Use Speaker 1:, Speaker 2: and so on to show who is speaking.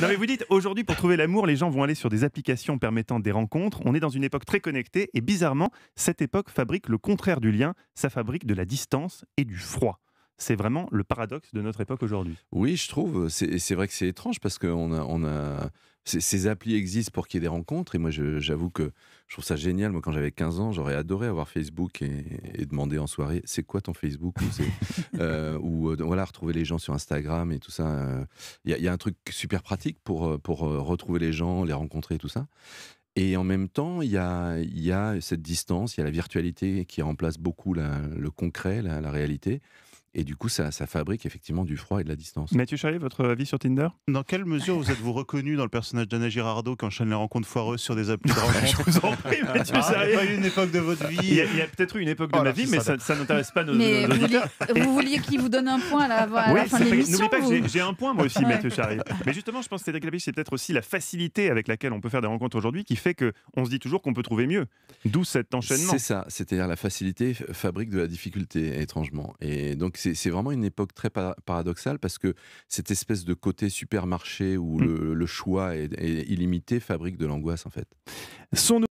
Speaker 1: non, mais vous dites, aujourd'hui, pour trouver l'amour, les gens vont aller sur des applications permettant des rencontres. On est dans une époque très connectée et bizarrement, cette époque fabrique le contraire du lien. Ça fabrique de la distance et du froid. C'est vraiment le paradoxe de notre époque aujourd'hui.
Speaker 2: Oui, je trouve. C'est vrai que c'est étrange parce qu'on a, on a ces applis existent pour qu'il y ait des rencontres. Et moi, j'avoue que je trouve ça génial. Moi, quand j'avais 15 ans, j'aurais adoré avoir Facebook et, demander en soirée c'est quoi ton Facebook Ou, euh, euh, voilà, retrouver les gens sur Instagram et tout ça. Euh. Il y, a un truc super pratique pour, retrouver les gens, les rencontrer et tout ça. Et en même temps, il y a, cette distance, il y a la virtualité qui remplace beaucoup le concret, la, la réalité. Et du coup, ça, fabrique effectivement du froid et de la distance.
Speaker 1: Mathieu Charlier, votre avis sur Tinder
Speaker 3: Dans quelle mesure vous êtes-vous reconnu dans le personnage d'Anna Girardot qui enchaîne les rencontres foireuses sur des applis de rencontres Je vous en prie, Mathieu ah, Il a pas eu une époque de votre vie. Il y a, peut-être eu une époque de oh ma vie, mais ça, n'intéresse pas nos,
Speaker 1: mais Vous vouliez,
Speaker 4: qu'il vous donne un point à la, oui, fin de l'émission N'oubliez pas que j'ai un point moi aussi, Mathieu
Speaker 1: Charlier. Mais justement, je pense que la c'est peut-être aussi la facilité avec laquelle on peut faire des rencontres aujourd'hui qui fait qu'on se dit toujours qu'on peut trouver mieux. D'où cet enchaînement. C'est ça,
Speaker 2: c'est-à-dire la facilité fabrique de la difficulté, étrangement. Et donc, c'est vraiment une époque très paradoxale parce que cette espèce de côté supermarché où mmh. le, choix est, illimité fabrique de l'angoisse en fait.